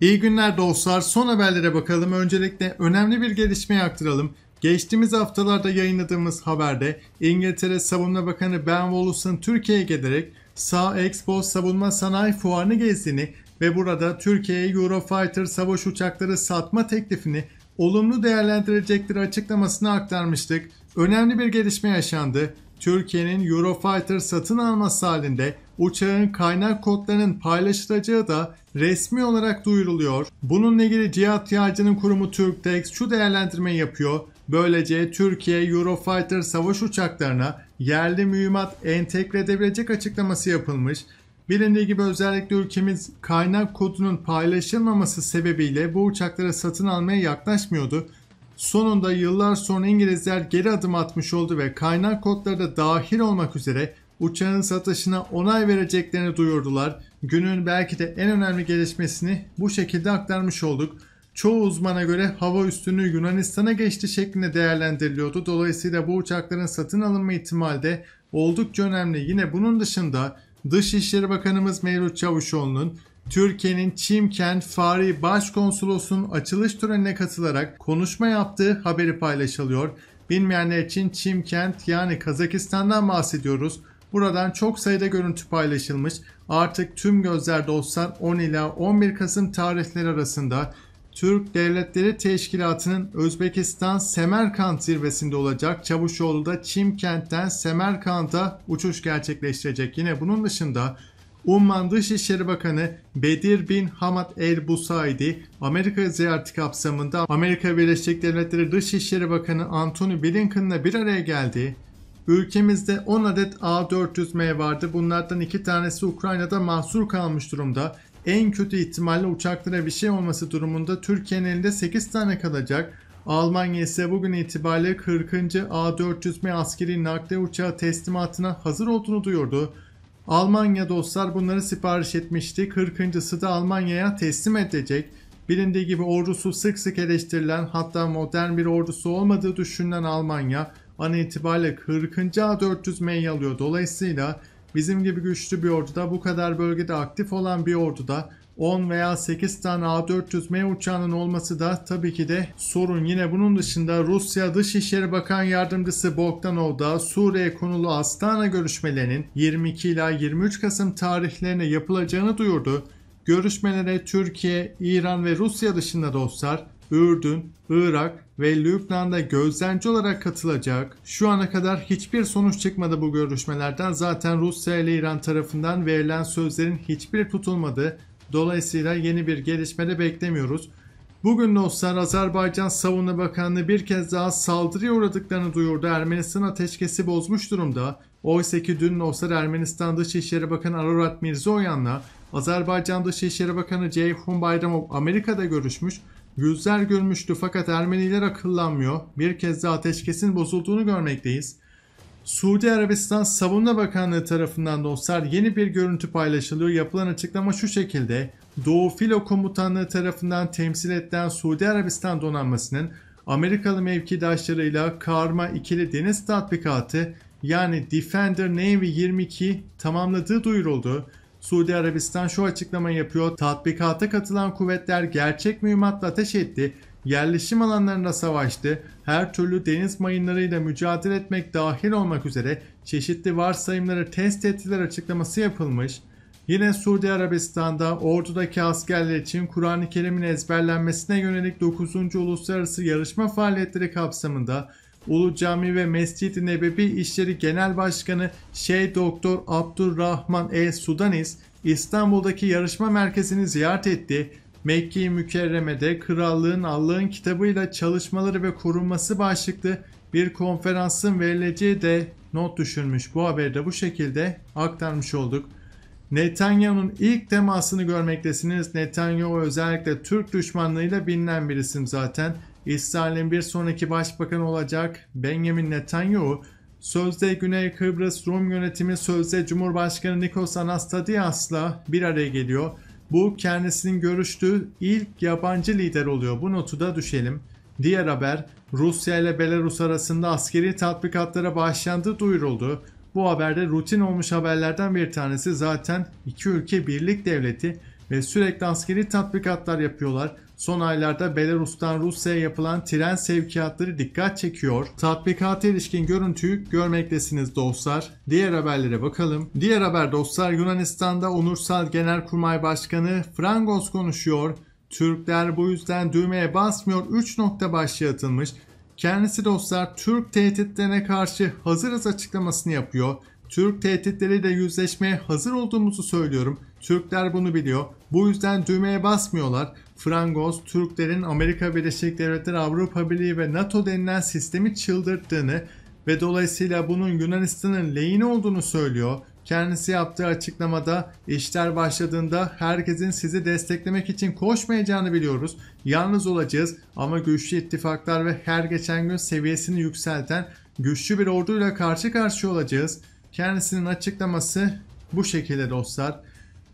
İyi günler dostlar. Son haberlere bakalım. Öncelikle önemli bir gelişmeyi aktaralım. Geçtiğimiz haftalarda yayınladığımız haberde İngiltere Savunma Bakanı Ben Wallace'ın Türkiye'ye gelerek Sağ Expo Savunma Sanayi Fuarını gezdiğini ve burada Türkiye'ye Eurofighter savaş uçakları satma teklifini olumlu değerlendirecektir açıklamasını aktarmıştık. Önemli bir gelişme yaşandı. Türkiye'nin Eurofighter satın alması halinde uçağın kaynak kodlarının paylaşılacağı da resmi olarak duyuruluyor. Bununla ilgili cihat ihtiyacının kurumu TürkTex şu değerlendirmeyi yapıyor. Böylece Türkiye Eurofighter savaş uçaklarına yerli mühimmat entegre edebilecek açıklaması yapılmış. Bilindiği gibi özellikle ülkemiz kaynak kodunun paylaşılmaması sebebiyle bu uçakları satın almaya yaklaşmıyordu. Sonunda yıllar sonra İngilizler geri adım atmış oldu ve kaynak kodları da dahil olmak üzere uçağın satışına onay vereceklerini duyurdular. Günün belki de en önemli gelişmesini bu şekilde aktarmış olduk. Çoğu uzmana göre hava üstünü Yunanistan'a geçti şeklinde değerlendiriliyordu. Dolayısıyla bu uçakların satın alınma ihtimali de oldukça önemli. Yine bunun dışında Dışişleri Bakanımız Mevlüt Çavuşoğlu'nun Türkiye'nin Çimkent Fari Başkonsolosunun açılış törenine katılarak konuşma yaptığı haberi paylaşılıyor. Bilmeyenler için Çimkent yani Kazakistan'dan bahsediyoruz. Buradan çok sayıda görüntü paylaşılmış. Artık tüm gözler dostlar 10 ila 11 Kasım tarihleri arasında Türk Devletleri Teşkilatı'nın Özbekistan Semerkant zirvesinde olacak. Çavuşoğlu'da Çimkent'ten Semerkant'a uçuş gerçekleştirecek. Yine bunun dışında Umman Dışişleri Bakanı Bedir Bin Hamad El Busaidi Amerika ziyareti kapsamında Amerika Birleşik Devletleri Dışişleri Bakanı Antony Blinken'la bir araya geldi. Ülkemizde 10 adet A400M vardı. Bunlardan 2 tanesi Ukrayna'da mahsur kalmış durumda. En kötü ihtimalle uçaklara bir şey olması durumunda Türkiye'nin elinde 8 tane kalacak. Almanya ise bugün itibariyle 40. A400M askeri nakliye uçağı teslimatına hazır olduğunu duyurdu. Almanya dostlar bunları sipariş etmişti. 40.sı da Almanya'ya teslim edecek. Bilindiği gibi ordusu sık sık eleştirilen hatta modern bir ordusu olmadığı düşünülen Almanya an itibariyle 40. A400 M'yi alıyor. Dolayısıyla bizim gibi güçlü bir orduda bu kadar bölgede aktif olan bir orduda 10 veya 8 tane A400M uçağının olması da tabii ki de sorun. Yine bunun dışında Rusya Dışişleri Bakan Yardımcısı Bogdanov da Suriye konulu Astana görüşmelerinin 22 ila 23 Kasım tarihlerine yapılacağını duyurdu. Görüşmelere Türkiye, İran ve Rusya dışında dostlar Ürdün, Irak ve Lübnan'da gözlemci olarak katılacak. Şu ana kadar hiçbir sonuç çıkmadı bu görüşmelerden. Zaten Rusya ile İran tarafından verilen sözlerin hiçbiri tutulmadı. Dolayısıyla yeni bir gelişme de beklemiyoruz. Bugün dostlar Azerbaycan Savunma Bakanlığı bir kez daha saldırıya uğradıklarını duyurdu. Ermenistan ateşkesi bozmuş durumda. Oysa ki dün dostlar Ermenistan Dışişleri Bakanı Ararat Mirzoyan'la Azerbaycan Dışişleri Bakanı Ceyhun Bayramov Amerika'da görüşmüş. Yüzler görmüştü fakat Ermeniler akıllanmıyor. Bir kez daha ateşkesin bozulduğunu görmekteyiz. Suudi Arabistan Savunma Bakanlığı tarafından dostlar yeni bir görüntü paylaşılıyor. Yapılan açıklama şu şekilde. Doğu Filo Komutanlığı tarafından temsil edilen Suudi Arabistan donanmasının Amerikalı mevkidaşlarıyla karma ikili deniz tatbikatı yani Defender Navy 22 tamamladığı duyuruldu. Suudi Arabistan şu açıklama yapıyor. Tatbikata katılan kuvvetler gerçek mühimmatla ateş etti. Yerleşim alanlarında savaştı. Her türlü deniz mayınlarıyla mücadele etmek dahil olmak üzere çeşitli varsayımları test ettiler açıklaması yapılmış. Yine Suudi Arabistan'da ordudaki askerler için Kur'an-ı Kerim'in ezberlenmesine yönelik 9. Uluslararası Yarışma Faaliyetleri kapsamında Ulu Cami ve Mescid-i Nebevi İşleri Genel Başkanı Şeyh Doktor Abdurrahman E. Sudanis İstanbul'daki yarışma merkezini ziyaret etti. Mekke-i Mükerreme'de Krallığın Allah'ın kitabıyla çalışmaları ve korunması başlıklı bir konferansın verileceği de not düşürmüş. Bu haberi de bu şekilde aktarmış olduk. Netanyahu'nun ilk temasını görmektesiniz. Netanyahu özellikle Türk düşmanlığıyla bilinen bir isim zaten. İsrail'in bir sonraki başbakanı olacak Benjamin Netanyahu, sözde Güney Kıbrıs Rum yönetimi sözde Cumhurbaşkanı Nikos Anastasias'la bir araya geliyor. Bu kendisinin görüştüğü ilk yabancı lider oluyor. Bu notu da düşelim. Diğer haber Rusya ile Belarus arasında askeri tatbikatlara başlandı duyuruldu. Bu haberde rutin olmuş haberlerden bir tanesi zaten iki ülke birlik devleti ve sürekli askeri tatbikatlar yapıyorlar. Son aylarda Belarus'tan Rusya'ya yapılan tren sevkiyatları dikkat çekiyor. Tatbikata ilişkin görüntüyü görmektesiniz dostlar. Diğer haberlere bakalım. Diğer haber dostlar Yunanistan'da onursal genelkurmay başkanı Frangos konuşuyor. Türkler bu yüzden düğmeye basmıyor 3 nokta başlığı atılmış. Kendisi dostlar Türk tehditlerine karşı hazırız açıklamasını yapıyor. Türk tehditleriyle yüzleşmeye hazır olduğumuzu söylüyorum. Türkler bunu biliyor. Bu yüzden düğmeye basmıyorlar. Frangoz, Türklerin Amerika Birleşik Devletleri, Avrupa Birliği ve NATO denilen sistemi çıldırttığını ve dolayısıyla bunun Yunanistan'ın lehine olduğunu söylüyor. Kendisi yaptığı açıklamada işler başladığında herkesin sizi desteklemek için koşmayacağını biliyoruz. Yalnız olacağız ama güçlü ittifaklar ve her geçen gün seviyesini yükselten güçlü bir orduyla karşı karşıya olacağız. Kendisinin açıklaması bu şekilde dostlar.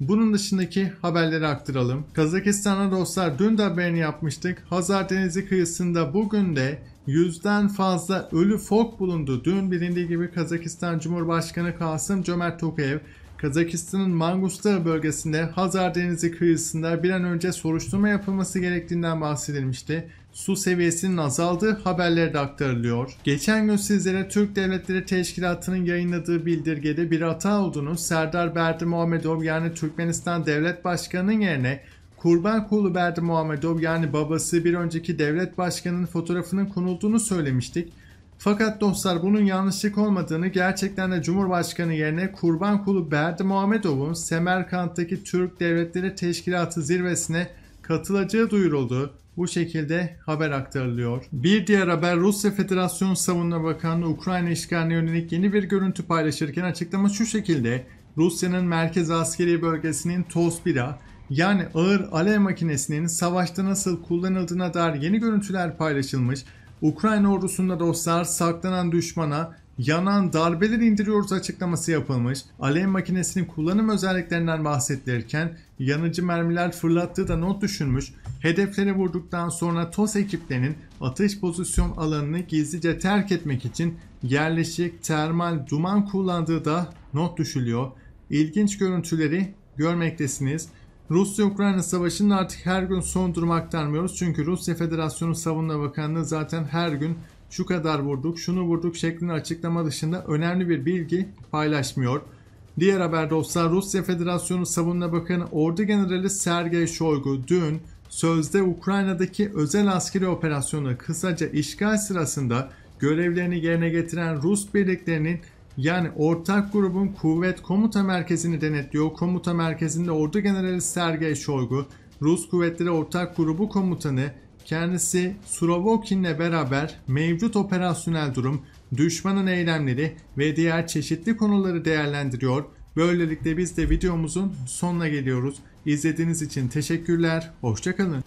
Bunun dışındaki haberleri aktaralım. Kazakistan'a dostlar dün de haberini yapmıştık. Hazar Denizi kıyısında bugün de yüzden fazla ölü fok bulundu. Dün bilindiği gibi Kazakistan Cumhurbaşkanı Kasım Cömert Tokayev Kazakistan'ın Mangustar bölgesinde Hazar Denizi kıyısında bir an önce soruşturma yapılması gerektiğinden bahsedilmişti. Su seviyesinin azaldığı haberleri de aktarılıyor. Geçen gün sizlere Türk Devletleri Teşkilatı'nın yayınladığı bildirgede bir hata olduğunu Serdar Berdi Muhammedov yani Türkmenistan Devlet Başkanı'nın yerine Kurban Kulu Berdi Muhammedov yani babası bir önceki devlet başkanının fotoğrafının konulduğunu söylemiştik. Fakat dostlar bunun yanlışlık olmadığını gerçekten de Cumhurbaşkanı yerine Kurban Kulu Berdi Muhammedov'un Semerkant'taki Türk Devletleri Teşkilatı zirvesine katılacağı duyuruldu. Bu şekilde haber aktarılıyor. Bir diğer haber Rusya Federasyonu Savunma Bakanlığı Ukrayna işgaline yönelik yeni bir görüntü paylaşırken açıklama şu şekilde. Rusya'nın merkez askeri bölgesinin Tosbira yani ağır alev makinesinin savaşta nasıl kullanıldığına dair yeni görüntüler paylaşılmış. Ukrayna ordusunda dostlar saklanan düşmana yanan darbeler indiriyoruz açıklaması yapılmış. Alev makinesinin kullanım özelliklerinden bahsedilirken yanıcı mermiler fırlattığı da not düşünmüş. Hedeflere vurduktan sonra TOS ekiplerinin atış pozisyon alanını gizlice terk etmek için yerleşik termal duman kullandığı da not düşülüyor. İlginç görüntüleri görmektesiniz. Rusya-Ukrayna savaşının artık her gün son durumu aktarmıyoruz. Çünkü Rusya Federasyonu Savunma Bakanlığı zaten her gün şu kadar vurduk, şunu vurduk şeklinde açıklama dışında önemli bir bilgi paylaşmıyor. Diğer haber dostlar Rusya Federasyonu Savunma Bakanı Ordu Generali Sergey Shoigu dün sözde Ukrayna'daki özel askeri operasyonu kısaca işgal sırasında görevlerini yerine getiren Rus birliklerinin yani ortak grubun kuvvet komuta merkezini denetliyor. Komuta merkezinde Ordu Generali Sergey Shoigu, Rus kuvvetleri ortak grubu komutanı kendisi Surovokin'le beraber mevcut operasyonel durum, düşmanın eylemleri ve diğer çeşitli konuları değerlendiriyor. Böylelikle biz de videomuzun sonuna geliyoruz. İzlediğiniz için teşekkürler, hoşçakalın.